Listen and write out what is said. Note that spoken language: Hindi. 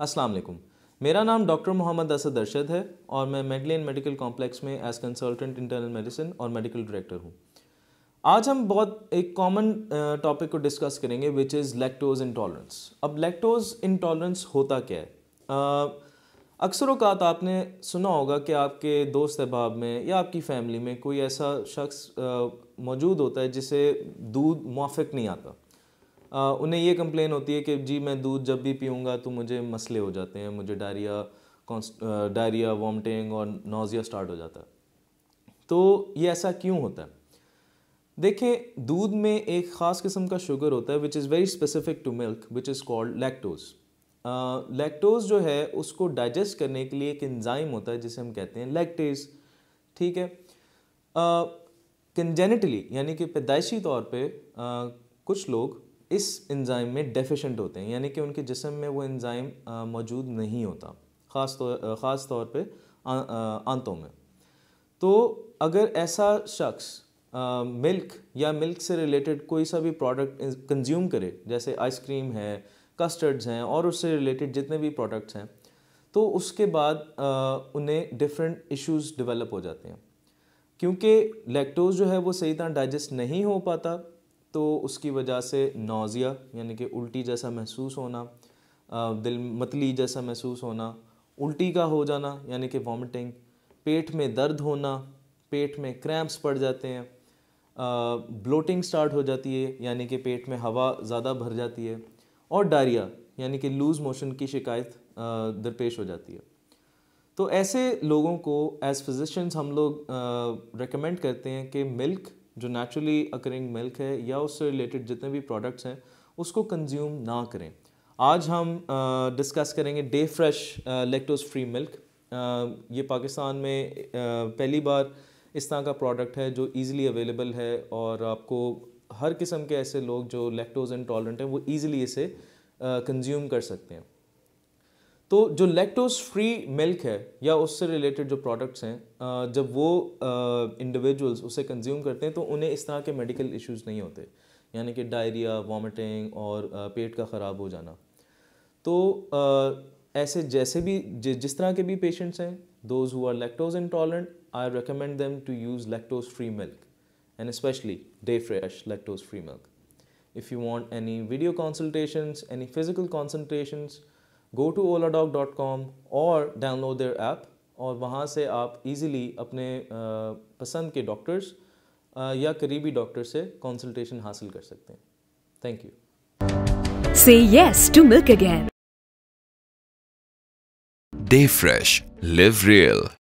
अस्सलाम वालेकुम मेरा नाम डॉक्टर मोहम्मद असद अरशद है और मैं मेडलिन मेडिकल कॉम्प्लेक्स में एज कंसल्टेंट इंटरनल मेडिसिन और मेडिकल डायरेक्टर हूँ आज हम बहुत एक कॉमन टॉपिक को डिस्कस करेंगे विच इज़ लैक्टोज इंटॉलरेंस अब लैक्टोज इंटॉलरेंस होता क्या है अक्सर अवकात आपने सुना होगा कि आपके दोस्त अहबाब में या आपकी फैमिली में कोई ऐसा शख्स मौजूद होता है जिसे दूध मुआफ़ नहीं आता उन्हें ये कंप्लेन होती है कि जी मैं दूध जब भी पीऊँगा तो मुझे मसले हो जाते हैं मुझे डायरिया डायरिया वॉमटिंग और नोज़िया स्टार्ट हो जाता है तो ये ऐसा क्यों होता है देखें दूध में एक ख़ास किस्म का शुगर होता है which is very specific to milk which is called lactose lactose जो है उसको डाइजेस्ट करने के लिए एक एंजाइम होता है जिसे हम कहते हैं लैक्टेज ठीक है कंजेनिटली यानी कि पैदाइशी तौर पे uh, कुछ लोग इस एंजाइम में डेफिशेंट होते हैं यानी कि उनके जिसम में वो एंजाइम मौजूद नहीं होता ख़ास तो, ख़ास तौर पे आंतों में तो अगर ऐसा शख्स मिल्क या मिल्क से रिलेटेड कोई सा भी प्रोडक्ट कंज्यूम करे जैसे आइसक्रीम है कस्टर्ड्स हैं और उससे रिलेटेड जितने भी प्रोडक्ट्स हैं तो उसके बाद आ, उन्हें डिफरेंट इश्यूज डेवलप हो जाते हैं क्योंकि लैक्टोज जो है वो सही तरह डाइजेस्ट नहीं हो पाता तो उसकी वजह से नोज़िया यानी कि उल्टी जैसा महसूस होना दिल मतली जैसा महसूस होना उल्टी का हो जाना यानी कि वॉमिटिंग पेट में दर्द होना पेट में क्रैम्प्स पड़ जाते हैं ब्लोटिंग स्टार्ट हो जाती है यानी कि पेट में हवा ज़्यादा भर जाती है और डायरिया यानी कि लूज़ मोशन की शिकायत दरपेश हो जाती है तो ऐसे लोगों को एज फिज़िशंस हम लोग रिकमेंड करते हैं कि मिल्क जो नेचुरली अकरिंग मिल्क है या उससे रिलेटेड जितने भी प्रोडक्ट्स हैं उसको कंज्यूम ना करें आज हम डिस्कस uh, करेंगे Day fresh lactose free milk ये पाकिस्तान में uh, पहली बार इस तरह का प्रोडक्ट है जो ईज़िली अवेलेबल है और आपको हर किस्म के ऐसे लोग जो लेक्टोज इंटॉलरेंट हैं वो ईज़िली इसे कंज्यूम uh, कर सकते हैं तो जो लैक्टोज फ्री मिल्क है या उससे रिलेटेड जो प्रोडक्ट्स हैं जब वो इंडिविजुअल्स उसे कंज्यूम करते हैं तो उन्हें इस तरह के मेडिकल इश्यूज नहीं होते यानी कि डायरिया वॉमिटिंग और पेट का ख़राब हो जाना तो ऐसे जैसे भी जि, जिस तरह के भी पेशेंट्स हैं those who are lactose intolerant I recommend them to use lactose free milk and specially Day fresh lactose free milk if you want any video consultations, any physical consultations, go to Oladoc dot com और डाउनलोड देयर ऐप और वहाँ से आप इजीली अपने पसंद के डॉक्टर्स या करीबी डॉक्टर से कंसल्टेशन हासिल कर सकते हैं thank you say yes to milk again Day fresh live real